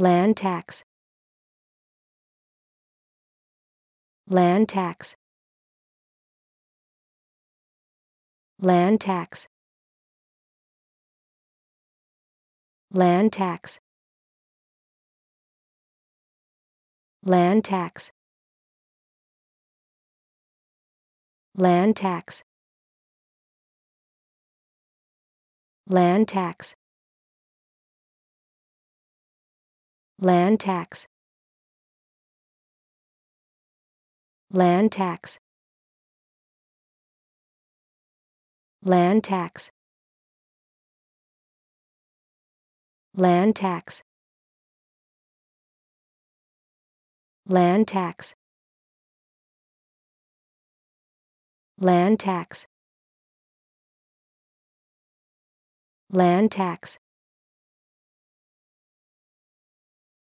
Land tax. Land tax. Land tax. Land tax. Land tax. Land tax. Land tax. land tax land tax land tax land tax land tax land tax land tax